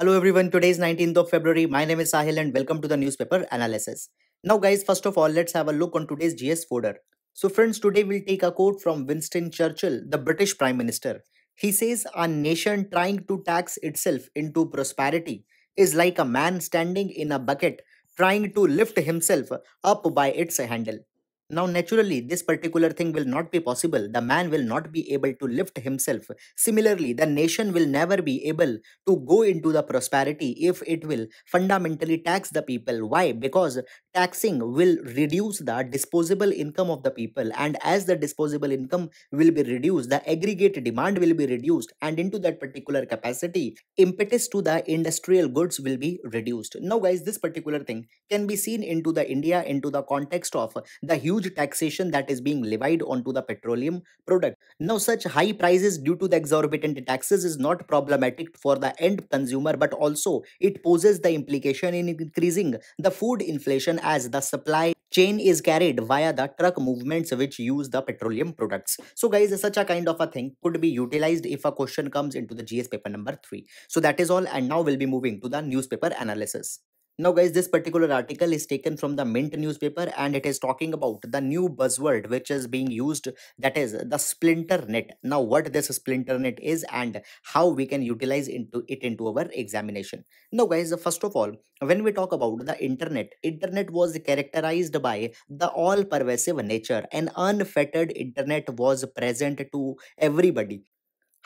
Hello everyone, today is 19th of February. My name is Sahil and welcome to the newspaper analysis. Now guys, first of all, let's have a look on today's GS folder. So friends, today we'll take a quote from Winston Churchill, the British Prime Minister. He says, a nation trying to tax itself into prosperity is like a man standing in a bucket trying to lift himself up by its handle. Now, naturally, this particular thing will not be possible. The man will not be able to lift himself. Similarly, the nation will never be able to go into the prosperity if it will fundamentally tax the people. Why? Because taxing will reduce the disposable income of the people. And as the disposable income will be reduced, the aggregate demand will be reduced. And into that particular capacity, impetus to the industrial goods will be reduced. Now, guys, this particular thing can be seen into the India, into the context of the huge huge taxation that is being levied onto the petroleum product. Now, such high prices due to the exorbitant taxes is not problematic for the end consumer, but also it poses the implication in increasing the food inflation as the supply chain is carried via the truck movements which use the petroleum products. So guys, such a kind of a thing could be utilized if a question comes into the GS paper number 3. So that is all and now we'll be moving to the newspaper analysis. Now guys, this particular article is taken from the Mint newspaper and it is talking about the new buzzword which is being used that is the splinter net. Now what this splinter net is and how we can utilize into it into our examination. Now guys, first of all, when we talk about the internet, internet was characterized by the all pervasive nature. An unfettered internet was present to everybody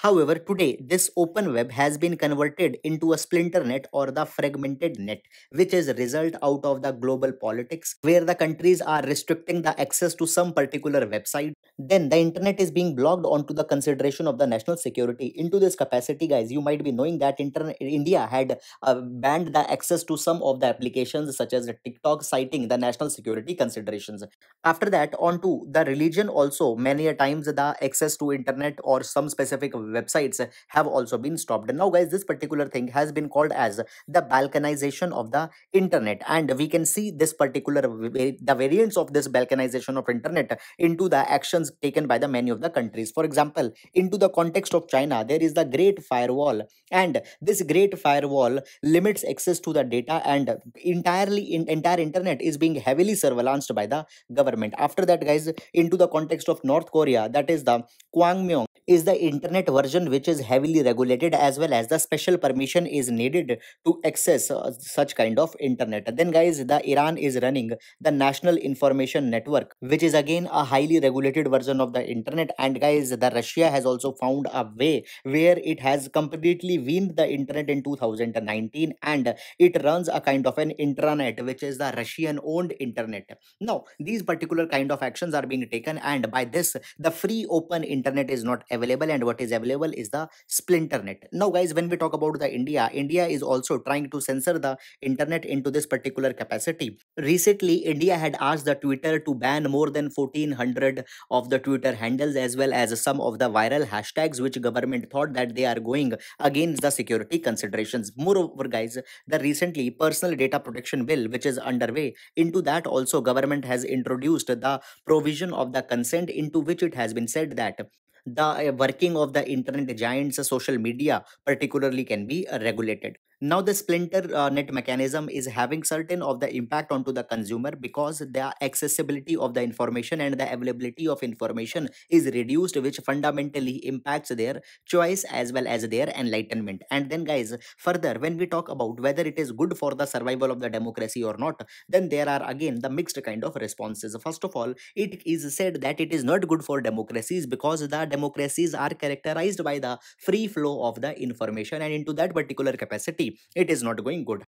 However, today this open web has been converted into a splinter net or the fragmented net, which is a result out of the global politics where the countries are restricting the access to some particular website. Then the internet is being blocked onto the consideration of the national security. Into this capacity, guys, you might be knowing that India had uh, banned the access to some of the applications such as TikTok, citing the national security considerations. After that, onto the religion also. Many a times the access to internet or some specific websites have also been stopped. Now guys, this particular thing has been called as the balkanization of the internet and we can see this particular, the variants of this balkanization of internet into the actions taken by the many of the countries. For example, into the context of China, there is the Great Firewall and this Great Firewall limits access to the data and entirely in, entire internet is being heavily surveillanced by the government. After that guys, into the context of North Korea, that is the Kwangmyong is the internet version which is heavily regulated as well as the special permission is needed to access uh, such kind of internet. Then guys, the Iran is running the National Information Network which is again a highly regulated version of the internet and guys, the Russia has also found a way where it has completely weaned the internet in 2019 and it runs a kind of an intranet which is the Russian owned internet. Now, these particular kind of actions are being taken and by this, the free open internet is not available available and what is available is the splinter net. Now guys, when we talk about the India, India is also trying to censor the internet into this particular capacity. Recently, India had asked the Twitter to ban more than 1400 of the Twitter handles as well as some of the viral hashtags which government thought that they are going against the security considerations. Moreover guys, the recently personal data protection bill which is underway, into that also government has introduced the provision of the consent into which it has been said that the uh, working of the internet giants, uh, social media particularly, can be uh, regulated now the splinter uh, net mechanism is having certain of the impact onto the consumer because the accessibility of the information and the availability of information is reduced which fundamentally impacts their choice as well as their enlightenment and then guys further when we talk about whether it is good for the survival of the democracy or not then there are again the mixed kind of responses first of all it is said that it is not good for democracies because the democracies are characterized by the free flow of the information and into that particular capacity it is not going good.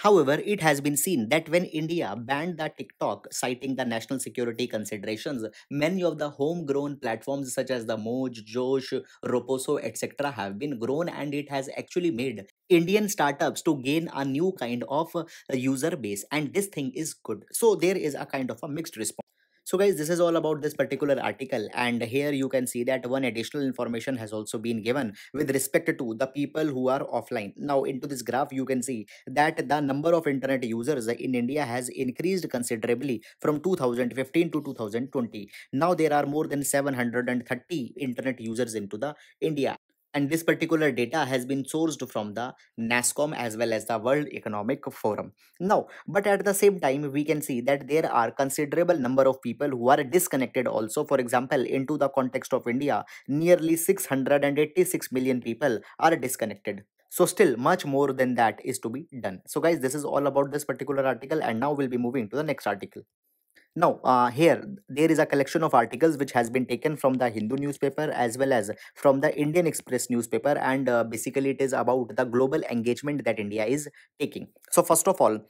However, it has been seen that when India banned the TikTok, citing the national security considerations, many of the homegrown platforms such as the Moj, Josh, Roposo, etc., have been grown, and it has actually made Indian startups to gain a new kind of uh, user base. And this thing is good. So there is a kind of a mixed response. So guys, this is all about this particular article and here you can see that one additional information has also been given with respect to the people who are offline. Now into this graph, you can see that the number of internet users in India has increased considerably from 2015 to 2020. Now there are more than 730 internet users into the India and this particular data has been sourced from the NASCOM as well as the World Economic Forum. Now, but at the same time, we can see that there are considerable number of people who are disconnected also. For example, into the context of India, nearly 686 million people are disconnected. So still much more than that is to be done. So guys, this is all about this particular article and now we'll be moving to the next article. Now, uh, here there is a collection of articles which has been taken from the Hindu newspaper as well as from the Indian Express newspaper, and uh, basically it is about the global engagement that India is taking. So, first of all,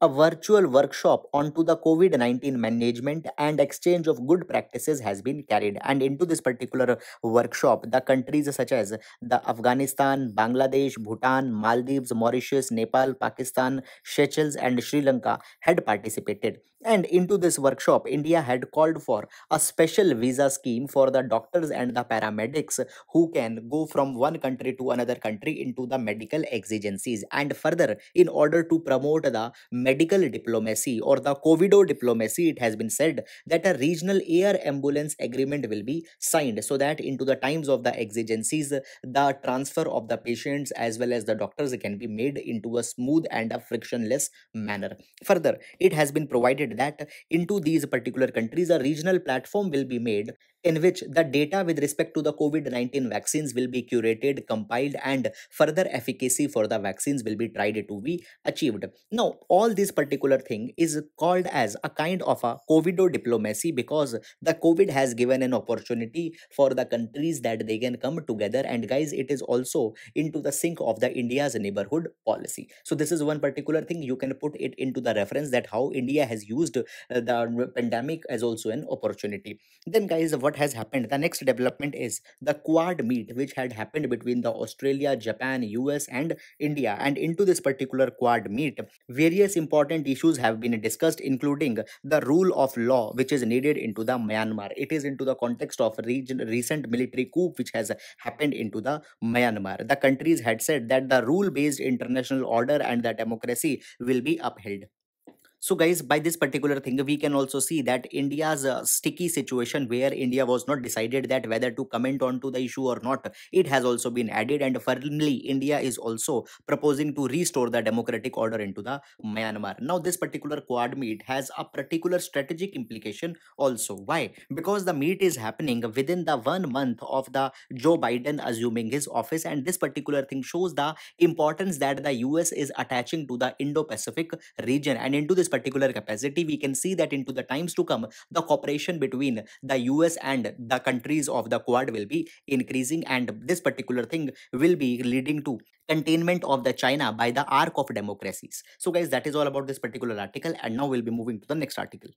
a virtual workshop onto the COVID 19 management and exchange of good practices has been carried. And into this particular workshop, the countries such as the Afghanistan, Bangladesh, Bhutan, Maldives, Mauritius, Nepal, Pakistan, Seychelles, and Sri Lanka had participated. And into this workshop, India had called for a special visa scheme for the doctors and the paramedics who can go from one country to another country into the medical exigencies. And further, in order to promote the medical diplomacy or the COVIDO diplomacy, it has been said that a regional air ambulance agreement will be signed so that into the times of the exigencies, the transfer of the patients as well as the doctors can be made into a smooth and a frictionless manner. Further, it has been provided that into these particular countries a regional platform will be made in which the data with respect to the COVID-19 vaccines will be curated, compiled, and further efficacy for the vaccines will be tried to be achieved. Now, all this particular thing is called as a kind of a COVID diplomacy because the COVID has given an opportunity for the countries that they can come together. And guys, it is also into the sink of the India's neighborhood policy. So this is one particular thing you can put it into the reference that how India has used uh, the pandemic as also an opportunity. Then guys, what what has happened, the next development is the Quad meet, which had happened between the Australia, Japan, US, and India. And into this particular Quad meet, various important issues have been discussed, including the rule of law, which is needed into the Myanmar. It is into the context of region, recent military coup, which has happened into the Myanmar. The countries had said that the rule-based international order and the democracy will be upheld. So, guys, by this particular thing, we can also see that India's uh, sticky situation where India was not decided that whether to comment on to the issue or not, it has also been added. And firmly, India is also proposing to restore the democratic order into the Myanmar. Now, this particular Quad meet has a particular strategic implication also. Why? Because the meet is happening within the one month of the Joe Biden assuming his office. And this particular thing shows the importance that the US is attaching to the Indo-Pacific region. And into this this particular capacity, we can see that into the times to come, the cooperation between the US and the countries of the Quad will be increasing and this particular thing will be leading to containment of the China by the arc of democracies. So guys, that is all about this particular article and now we'll be moving to the next article.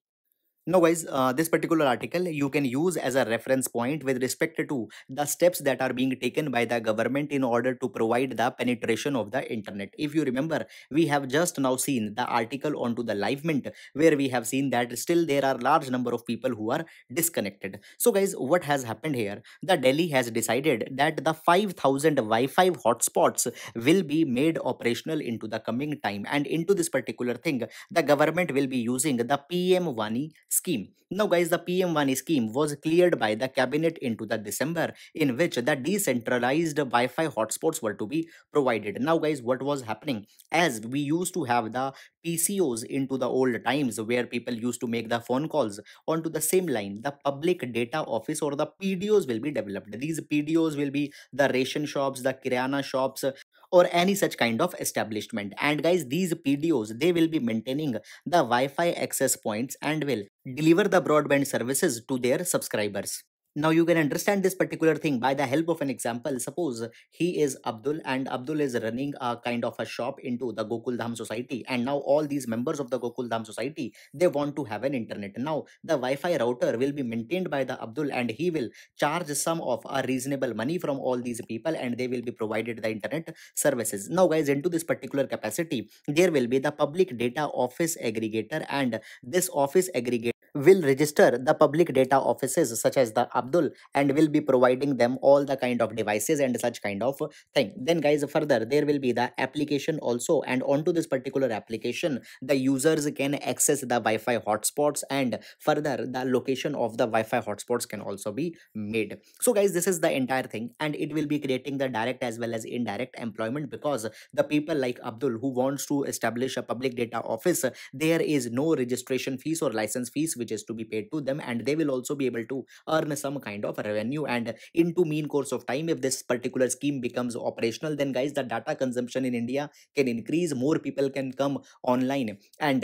Now guys, uh, this particular article you can use as a reference point with respect to the steps that are being taken by the government in order to provide the penetration of the internet. If you remember, we have just now seen the article onto the Livemint where we have seen that still there are large number of people who are disconnected. So guys, what has happened here? The Delhi has decided that the 5000 Wi-Fi hotspots will be made operational into the coming time and into this particular thing, the government will be using the PM Vani scheme. Now guys, the PM1 scheme was cleared by the cabinet into the December in which the decentralized Wi-Fi hotspots were to be provided. Now guys, what was happening? As we used to have the PCOs into the old times where people used to make the phone calls onto the same line. The public data office or the PDOs will be developed. These PDOs will be the ration shops, the kirana shops, or any such kind of establishment and guys these pdos they will be maintaining the wi-fi access points and will deliver the broadband services to their subscribers now you can understand this particular thing by the help of an example. Suppose he is Abdul and Abdul is running a kind of a shop into the Gokul Dham Society and now all these members of the Gokul Dham Society, they want to have an internet. Now the Wi-Fi router will be maintained by the Abdul and he will charge some of a reasonable money from all these people and they will be provided the internet services. Now guys, into this particular capacity, there will be the public data office aggregator and this office aggregator will register the public data offices such as the Abdul and will be providing them all the kind of devices and such kind of thing. Then guys further there will be the application also and onto this particular application the users can access the Wi-Fi hotspots and further the location of the Wi-Fi hotspots can also be made. So guys this is the entire thing and it will be creating the direct as well as indirect employment because the people like Abdul who wants to establish a public data office there is no registration fees or license fees which is to be paid to them and they will also be able to earn some kind of revenue and into mean course of time if this particular scheme becomes operational then guys the data consumption in india can increase more people can come online and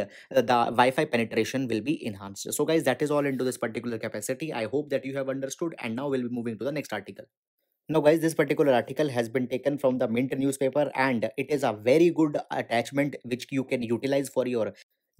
the wi-fi penetration will be enhanced so guys that is all into this particular capacity i hope that you have understood and now we'll be moving to the next article now guys this particular article has been taken from the mint newspaper and it is a very good attachment which you can utilize for your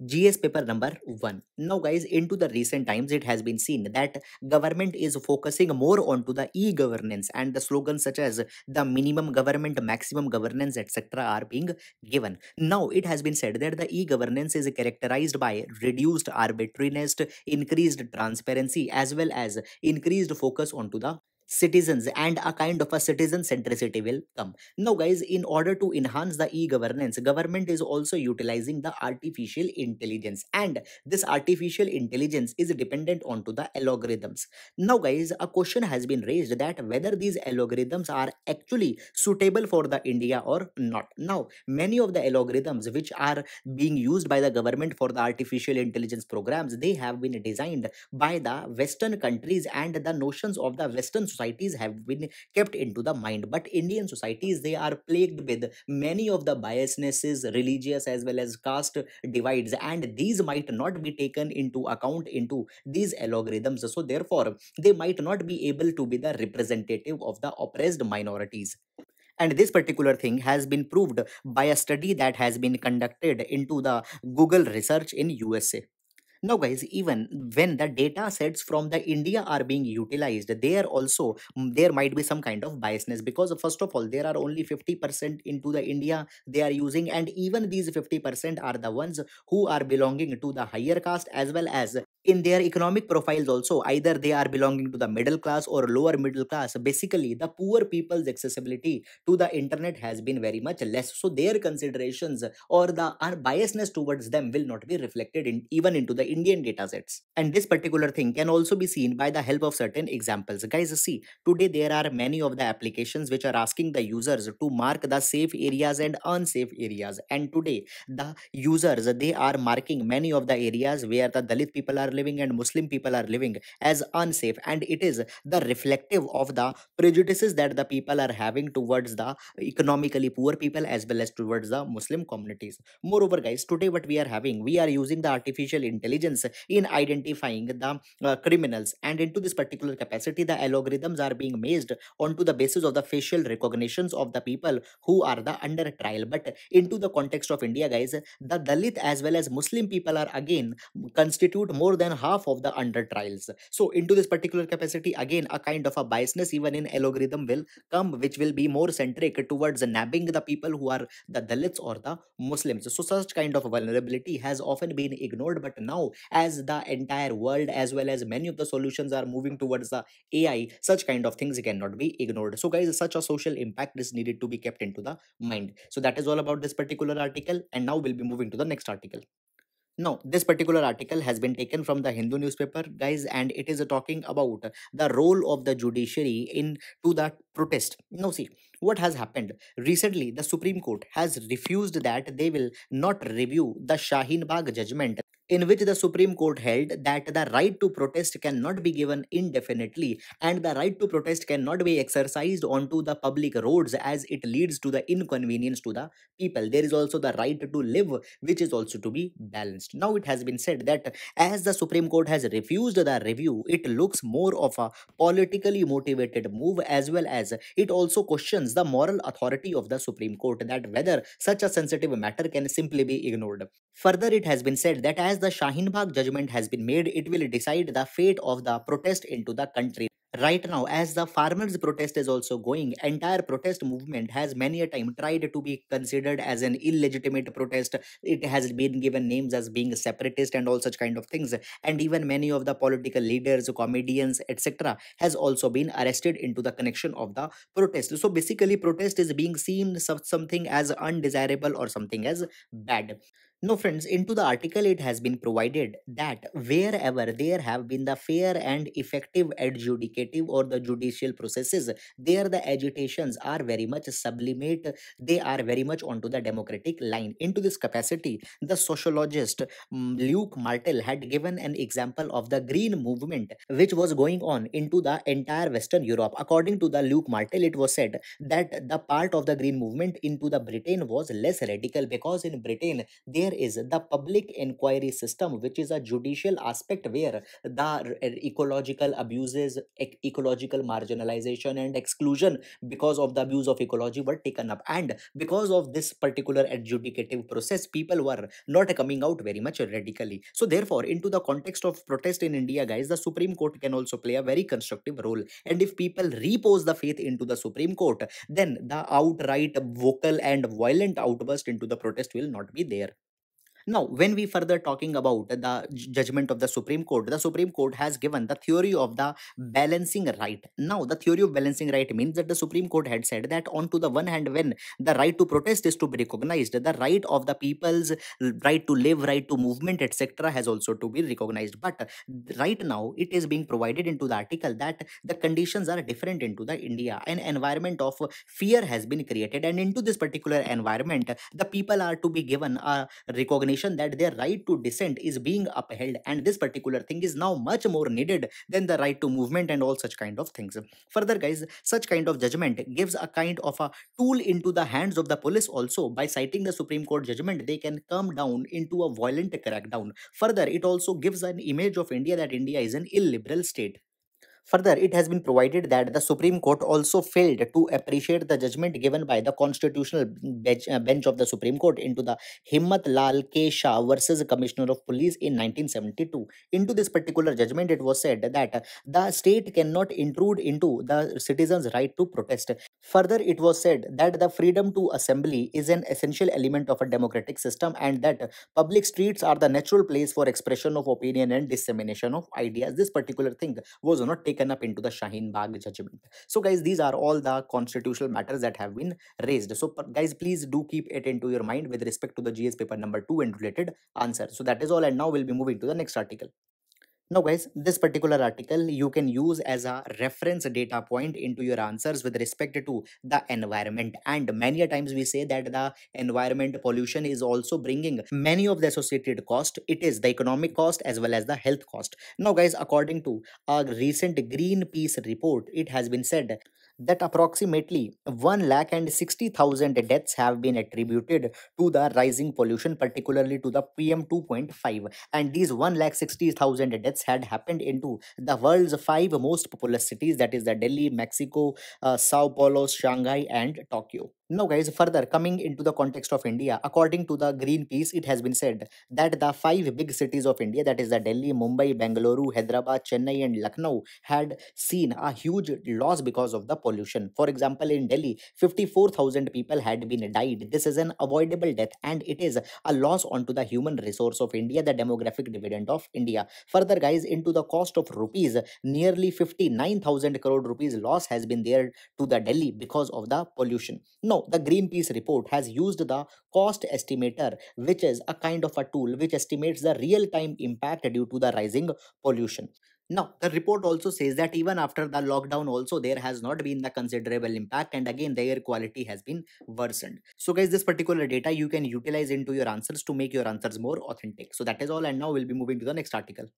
GS paper number 1. Now guys, into the recent times, it has been seen that government is focusing more onto the e-governance and the slogans such as the minimum government, maximum governance, etc. are being given. Now, it has been said that the e-governance is characterized by reduced arbitrariness, increased transparency, as well as increased focus onto the citizens and a kind of a citizen centricity will come. Now guys, in order to enhance the e-governance, government is also utilizing the artificial intelligence and this artificial intelligence is dependent onto the algorithms. Now guys, a question has been raised that whether these algorithms are actually suitable for the India or not. Now, many of the algorithms which are being used by the government for the artificial intelligence programs, they have been designed by the Western countries and the notions of the Western society societies have been kept into the mind but indian societies they are plagued with many of the biasnesses religious as well as caste divides and these might not be taken into account into these algorithms so therefore they might not be able to be the representative of the oppressed minorities and this particular thing has been proved by a study that has been conducted into the google research in usa now, guys, even when the data sets from the India are being utilized, there also mm, there might be some kind of biasness because first of all, there are only 50% into the India they are using, and even these 50% are the ones who are belonging to the higher caste as well as in their economic profiles also either they are belonging to the middle class or lower middle class basically the poor people's accessibility to the internet has been very much less so their considerations or the biasness towards them will not be reflected in even into the indian datasets and this particular thing can also be seen by the help of certain examples guys see today there are many of the applications which are asking the users to mark the safe areas and unsafe areas and today the users they are marking many of the areas where the dalit people are living and Muslim people are living as unsafe, and it is the reflective of the prejudices that the people are having towards the economically poor people as well as towards the Muslim communities. Moreover, guys, today what we are having, we are using the artificial intelligence in identifying the uh, criminals, and into this particular capacity, the algorithms are being mazed onto the basis of the facial recognitions of the people who are the under trial. But into the context of India, guys, the Dalit as well as Muslim people are again constitute more than than half of the under trials. So into this particular capacity, again, a kind of a biasness even in algorithm will come, which will be more centric towards nabbing the people who are the Dalits or the Muslims. So such kind of vulnerability has often been ignored, but now as the entire world as well as many of the solutions are moving towards the AI, such kind of things cannot be ignored. So guys, such a social impact is needed to be kept into the mind. So that is all about this particular article and now we'll be moving to the next article. No, this particular article has been taken from the Hindu newspaper, guys, and it is talking about the role of the judiciary in to that protest. Now, see what has happened recently. The Supreme Court has refused that they will not review the Shaheen Bagh judgment in which the Supreme Court held that the right to protest cannot be given indefinitely and the right to protest cannot be exercised onto the public roads as it leads to the inconvenience to the people. There is also the right to live, which is also to be balanced. Now, it has been said that as the Supreme Court has refused the review, it looks more of a politically motivated move as well as it also questions the moral authority of the Supreme Court that whether such a sensitive matter can simply be ignored. Further, it has been said that as as the Shaheen Bagh judgment has been made, it will decide the fate of the protest into the country right now as the farmers protest is also going entire protest movement has many a time tried to be considered as an illegitimate protest it has been given names as being separatist and all such kind of things and even many of the political leaders comedians etc has also been arrested into the connection of the protest so basically protest is being seen something as undesirable or something as bad no, friends, into the article it has been provided that wherever there have been the fair and effective adjudication adjudicative or the judicial processes there the agitations are very much sublimate they are very much onto the democratic line into this capacity the sociologist mm, luke martel had given an example of the green movement which was going on into the entire western europe according to the luke martel it was said that the part of the green movement into the britain was less radical because in britain there is the public inquiry system which is a judicial aspect where the ecological abuses like ecological marginalization and exclusion because of the abuse of ecology were taken up. And because of this particular adjudicative process, people were not coming out very much radically. So therefore, into the context of protest in India, guys, the Supreme Court can also play a very constructive role. And if people repose the faith into the Supreme Court, then the outright vocal and violent outburst into the protest will not be there. Now, when we further talking about the judgment of the Supreme Court, the Supreme Court has given the theory of the balancing right. Now, the theory of balancing right means that the Supreme Court had said that on to the one hand, when the right to protest is to be recognized, the right of the people's right to live, right to movement, etc. has also to be recognized. But right now, it is being provided into the article that the conditions are different into the India. An environment of fear has been created and into this particular environment, the people are to be given a recognition that their right to dissent is being upheld and this particular thing is now much more needed than the right to movement and all such kind of things further guys such kind of judgment gives a kind of a tool into the hands of the police also by citing the supreme court judgment they can come down into a violent crackdown further it also gives an image of india that india is an illiberal state Further, it has been provided that the Supreme Court also failed to appreciate the judgment given by the constitutional bench, uh, of the Supreme Court into the Himmat Lal K. Shah versus Commissioner of Police in 1972. Into this particular judgment, it was said that the state cannot intrude into the citizens' right to protest. Further, it was said that the freedom to assembly is an essential element of a democratic system and that public streets are the natural place for expression of opinion and dissemination of ideas. This particular thing was not taken taken up into the Shaheen Bagh judgment. So guys, these are all the constitutional matters that have been raised. So guys, please do keep it into your mind with respect to the GS paper number 2 and related answer. So that is all and now we'll be moving to the next article. Now guys, this particular article you can use as a reference data point into your answers with respect to the environment and many times we say that the environment pollution is also bringing many of the associated cost. It is the economic cost as well as the health cost. Now guys, according to a recent Greenpeace report, it has been said that approximately 1 lakh and 60,000 deaths have been attributed to the rising pollution, particularly to the PM2.5. And these 1 lakh 60,000 deaths had happened into the world's five most populous cities that is, the Delhi, Mexico, uh, Sao Paulo, Shanghai, and Tokyo. Now, guys, further coming into the context of India, according to the Greenpeace, it has been said that the five big cities of India, that is the Delhi, Mumbai, Bengaluru, Hyderabad, Chennai, and Lucknow, had seen a huge loss because of the pollution. For example, in Delhi, 54,000 people had been died. This is an avoidable death and it is a loss onto the human resource of India, the demographic dividend of India. Further, guys, into the cost of rupees, nearly 59,000 crore rupees loss has been there to the Delhi because of the pollution. Now, the Greenpeace report has used the cost estimator, which is a kind of a tool which estimates the real-time impact due to the rising pollution. Now, the report also says that even after the lockdown also there has not been the considerable impact and again the air quality has been worsened. So guys, this particular data you can utilize into your answers to make your answers more authentic. So that is all and now we'll be moving to the next article.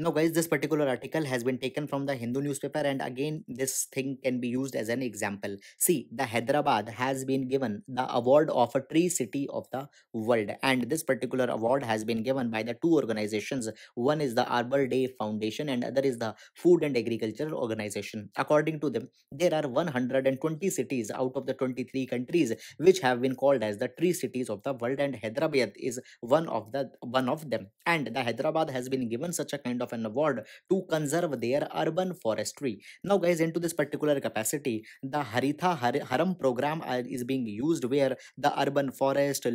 Now guys, this particular article has been taken from the Hindu newspaper and again this thing can be used as an example. See, the Hyderabad has been given the award of a tree city of the world and this particular award has been given by the two organizations. One is the Arbor Day Foundation and other is the Food and Agricultural Organization. According to them, there are 120 cities out of the 23 countries which have been called as the tree cities of the world and Hyderabad is one of the one of them and the Hyderabad has been given such a kind of of an award to conserve their urban forestry. Now guys into this particular capacity the Haritha Haram program uh, is being used where the urban forest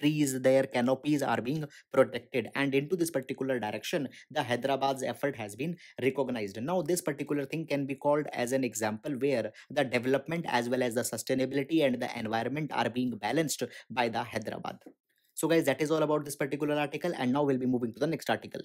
trees their canopies are being protected and into this particular direction the Hyderabad's effort has been recognized. Now this particular thing can be called as an example where the development as well as the sustainability and the environment are being balanced by the Hyderabad. So guys, that is all about this particular article and now we'll be moving to the next article.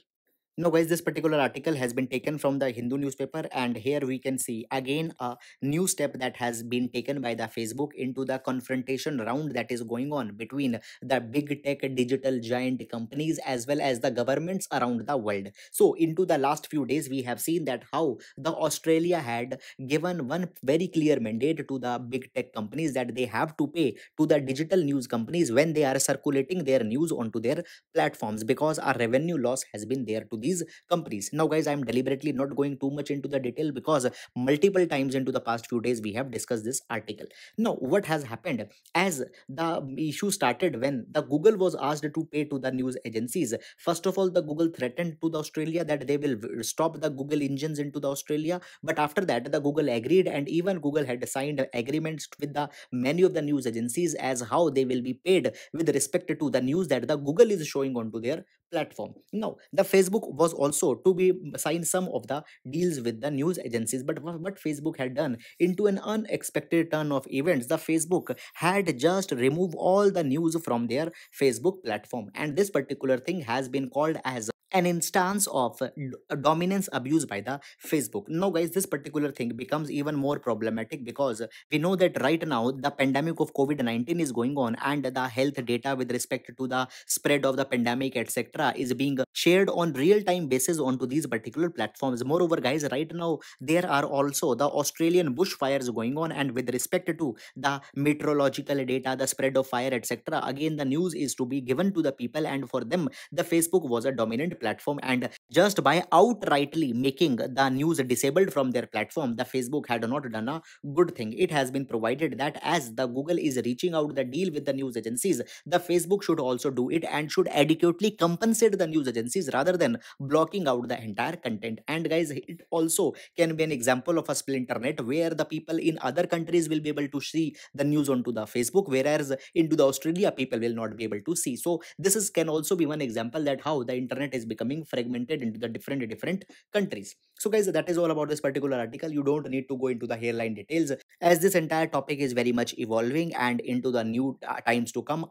Now guys, this particular article has been taken from the Hindu newspaper and here we can see again a new step that has been taken by the Facebook into the confrontation round that is going on between the big tech digital giant companies as well as the governments around the world. So into the last few days, we have seen that how the Australia had given one very clear mandate to the big tech companies that they have to pay to the digital news companies when they are circulating their news onto their platforms because our revenue loss has been there to these companies. Now, guys, I'm deliberately not going too much into the detail because multiple times into the past few days we have discussed this article. Now, what has happened as the issue started when the Google was asked to pay to the news agencies. First of all, the Google threatened to the Australia that they will stop the Google engines into the Australia. But after that, the Google agreed, and even Google had signed agreements with the many of the news agencies as how they will be paid with respect to the news that the Google is showing onto their platform. Now, the Facebook was also to be signed some of the deals with the news agencies, but what Facebook had done into an unexpected turn of events, the Facebook had just removed all the news from their Facebook platform, and this particular thing has been called as an instance of uh, uh, dominance abuse by the Facebook. Now, guys, this particular thing becomes even more problematic because we know that right now the pandemic of COVID 19 is going on and the health data with respect to the spread of the pandemic, etc., is being shared on real time basis onto these particular platforms. Moreover, guys, right now there are also the Australian bushfires going on, and with respect to the meteorological data, the spread of fire, etc., again, the news is to be given to the people, and for them, the Facebook was a dominant platform and just by outrightly making the news disabled from their platform the facebook had not done a good thing it has been provided that as the google is reaching out the deal with the news agencies the facebook should also do it and should adequately compensate the news agencies rather than blocking out the entire content and guys it also can be an example of a splinter net where the people in other countries will be able to see the news onto the facebook whereas into the australia people will not be able to see so this is can also be one example that how the internet is becoming fragmented into the different different countries so guys that is all about this particular article you don't need to go into the hairline details as this entire topic is very much evolving and into the new uh, times to come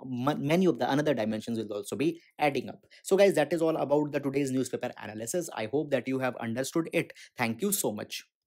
many of the another dimensions will also be adding up so guys that is all about the today's newspaper analysis i hope that you have understood it thank you so much